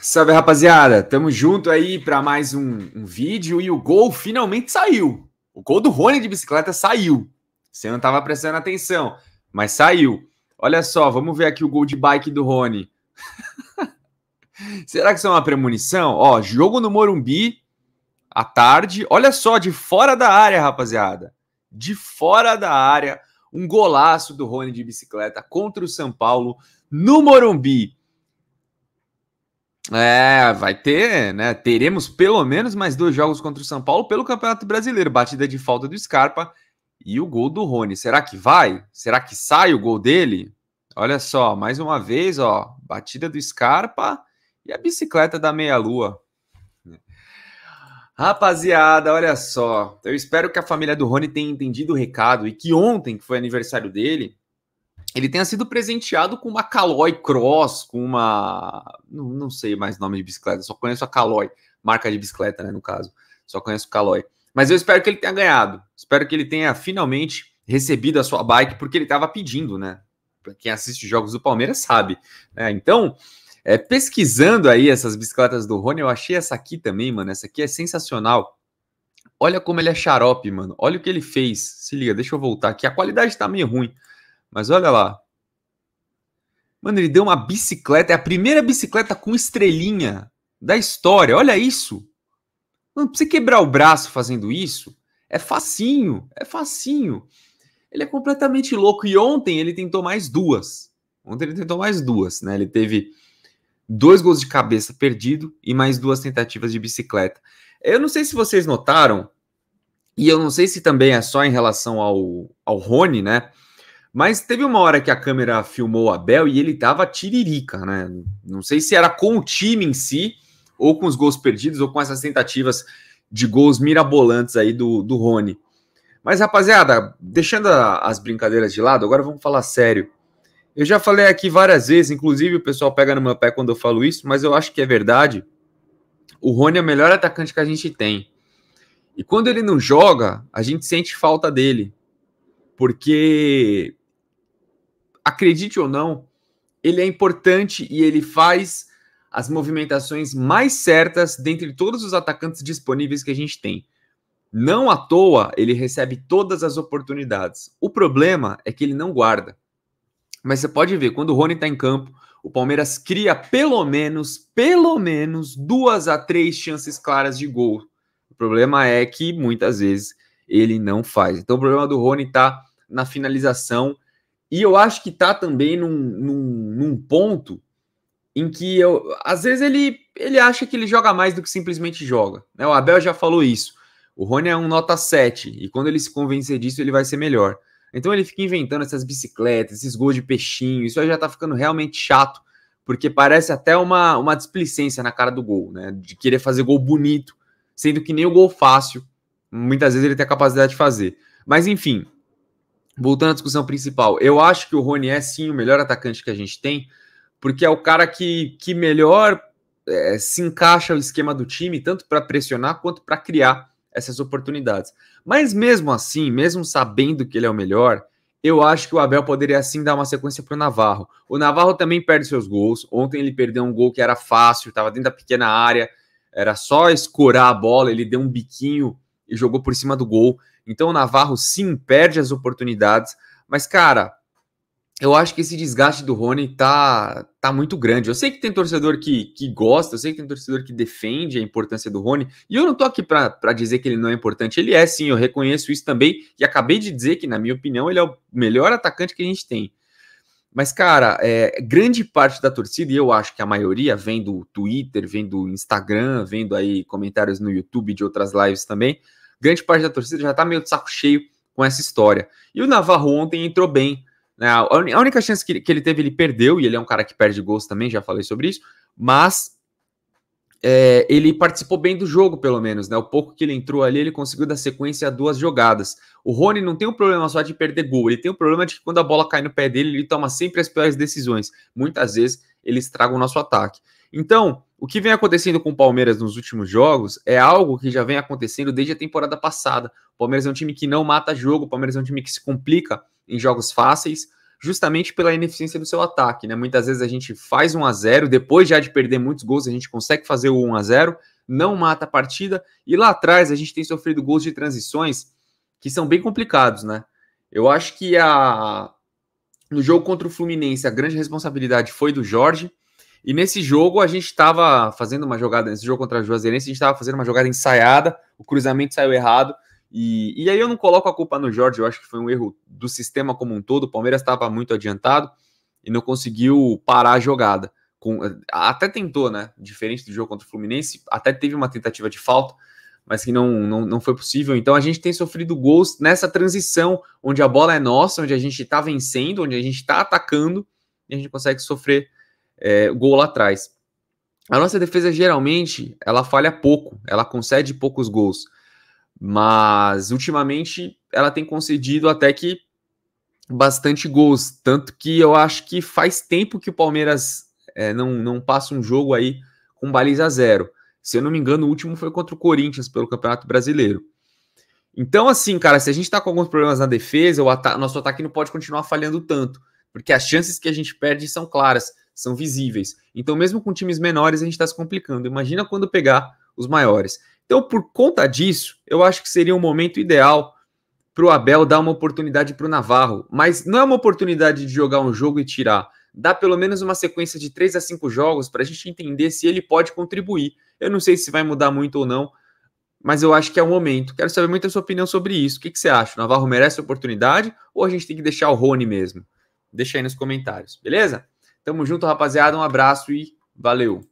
Salve, rapaziada. Tamo junto aí para mais um, um, vídeo e o gol finalmente saiu. O gol do Rony de bicicleta saiu. Você não tava prestando atenção, mas saiu. Olha só, vamos ver aqui o gol de bike do Rony. Será que isso é uma premonição? Ó, jogo no Morumbi à tarde. Olha só, de fora da área, rapaziada. De fora da área, um golaço do Rony de bicicleta contra o São Paulo no Morumbi. É, vai ter, né? Teremos pelo menos mais dois jogos contra o São Paulo pelo Campeonato Brasileiro. Batida de falta do Scarpa e o gol do Rony. Será que vai? Será que sai o gol dele? Olha só, mais uma vez, ó, batida do Scarpa e a bicicleta da meia-lua. Rapaziada, olha só. Eu espero que a família do Rony tenha entendido o recado e que ontem, que foi aniversário dele, ele tenha sido presenteado com uma Caloi Cross, com uma. Não, não sei mais nome de bicicleta, só conheço a Caloi, marca de bicicleta, né, no caso. Só conheço Caloi. Mas eu espero que ele tenha ganhado. Espero que ele tenha finalmente recebido a sua bike, porque ele estava pedindo, né? quem assiste jogos do Palmeiras sabe. Né? Então, é, pesquisando aí essas bicicletas do Rony, eu achei essa aqui também, mano. Essa aqui é sensacional. Olha como ele é xarope, mano. Olha o que ele fez. Se liga, deixa eu voltar aqui. A qualidade tá meio ruim. Mas olha lá. Mano, ele deu uma bicicleta. É a primeira bicicleta com estrelinha da história. Olha isso. Não precisa quebrar o braço fazendo isso. É facinho. É facinho. Ele é completamente louco. E ontem ele tentou mais duas. Ontem ele tentou mais duas, né? Ele teve dois gols de cabeça perdido e mais duas tentativas de bicicleta. Eu não sei se vocês notaram, e eu não sei se também é só em relação ao, ao Rony, né? Mas teve uma hora que a câmera filmou o Abel e ele tava tiririca, né? Não sei se era com o time em si, ou com os gols perdidos, ou com essas tentativas de gols mirabolantes aí do, do Rony. Mas, rapaziada, deixando a, as brincadeiras de lado, agora vamos falar sério. Eu já falei aqui várias vezes, inclusive o pessoal pega no meu pé quando eu falo isso, mas eu acho que é verdade. O Rony é o melhor atacante que a gente tem. E quando ele não joga, a gente sente falta dele. Porque acredite ou não, ele é importante e ele faz as movimentações mais certas dentre todos os atacantes disponíveis que a gente tem. Não à toa, ele recebe todas as oportunidades. O problema é que ele não guarda. Mas você pode ver, quando o Rony está em campo, o Palmeiras cria pelo menos, pelo menos duas a três chances claras de gol. O problema é que muitas vezes ele não faz. Então o problema do Rony está na finalização e eu acho que tá também num, num, num ponto em que eu, às vezes ele, ele acha que ele joga mais do que simplesmente joga. Né? O Abel já falou isso. O Rony é um nota 7, e quando ele se convencer disso, ele vai ser melhor. Então ele fica inventando essas bicicletas, esses gols de peixinho, isso aí já tá ficando realmente chato, porque parece até uma, uma displicência na cara do gol, né? De querer fazer gol bonito, sendo que nem o gol fácil, muitas vezes ele tem a capacidade de fazer. Mas enfim, voltando à discussão principal, eu acho que o Rony é sim o melhor atacante que a gente tem, porque é o cara que, que melhor é, se encaixa no esquema do time, tanto para pressionar quanto para criar essas oportunidades. Mas mesmo assim, mesmo sabendo que ele é o melhor, eu acho que o Abel poderia sim dar uma sequência para o Navarro. O Navarro também perde seus gols. Ontem ele perdeu um gol que era fácil, estava dentro da pequena área, era só escorar a bola, ele deu um biquinho e jogou por cima do gol. Então o Navarro sim perde as oportunidades, mas cara, eu acho que esse desgaste do Rony tá, tá muito grande. Eu sei que tem torcedor que, que gosta, eu sei que tem torcedor que defende a importância do Rony, e eu não tô aqui para dizer que ele não é importante. Ele é sim, eu reconheço isso também, e acabei de dizer que, na minha opinião, ele é o melhor atacante que a gente tem. Mas, cara, é, grande parte da torcida, e eu acho que a maioria vem do Twitter, vem do Instagram, vendo aí comentários no YouTube de outras lives também, grande parte da torcida já está meio de saco cheio com essa história. E o Navarro ontem entrou bem. Né? A única chance que ele teve, ele perdeu, e ele é um cara que perde gols também, já falei sobre isso, mas é, ele participou bem do jogo, pelo menos, né? O pouco que ele entrou ali, ele conseguiu dar sequência a duas jogadas. O Rony não tem um problema só de perder gol, ele tem um problema de que quando a bola cai no pé dele, ele toma sempre as piores decisões. Muitas vezes ele estraga o nosso ataque. Então, o que vem acontecendo com o Palmeiras nos últimos jogos é algo que já vem acontecendo desde a temporada passada. O Palmeiras é um time que não mata jogo, o Palmeiras é um time que se complica em jogos fáceis, justamente pela ineficiência do seu ataque, né? Muitas vezes a gente faz 1 a 0, depois já de perder muitos gols, a gente consegue fazer o 1 a 0, não mata a partida e lá atrás a gente tem sofrido gols de transições que são bem complicados, né? Eu acho que a no jogo contra o Fluminense a grande responsabilidade foi do Jorge e nesse jogo a gente estava fazendo uma jogada, nesse jogo contra a Juazeirense, a gente estava fazendo uma jogada ensaiada, o cruzamento saiu errado. E, e aí eu não coloco a culpa no Jorge, eu acho que foi um erro do sistema como um todo. O Palmeiras estava muito adiantado e não conseguiu parar a jogada. Com, até tentou, né? Diferente do jogo contra o Fluminense, até teve uma tentativa de falta, mas que não, não, não foi possível. Então a gente tem sofrido gols nessa transição, onde a bola é nossa, onde a gente está vencendo, onde a gente está atacando e a gente consegue sofrer é, gol lá atrás. A nossa defesa geralmente ela falha pouco, ela concede poucos gols, mas ultimamente ela tem concedido até que bastante gols, tanto que eu acho que faz tempo que o Palmeiras é, não, não passa um jogo aí com baliza zero. Se eu não me engano, o último foi contra o Corinthians pelo Campeonato Brasileiro. Então, assim, cara, se a gente tá com alguns problemas na defesa, o ata nosso ataque não pode continuar falhando tanto porque as chances que a gente perde são claras, são visíveis. Então, mesmo com times menores, a gente está se complicando. Imagina quando pegar os maiores. Então, por conta disso, eu acho que seria um momento ideal para o Abel dar uma oportunidade para o Navarro. Mas não é uma oportunidade de jogar um jogo e tirar. Dá pelo menos uma sequência de três a cinco jogos para a gente entender se ele pode contribuir. Eu não sei se vai mudar muito ou não, mas eu acho que é o momento. Quero saber muito a sua opinião sobre isso. O que, que você acha? O Navarro merece a oportunidade ou a gente tem que deixar o Rony mesmo? Deixa aí nos comentários, beleza? Tamo junto, rapaziada. Um abraço e valeu!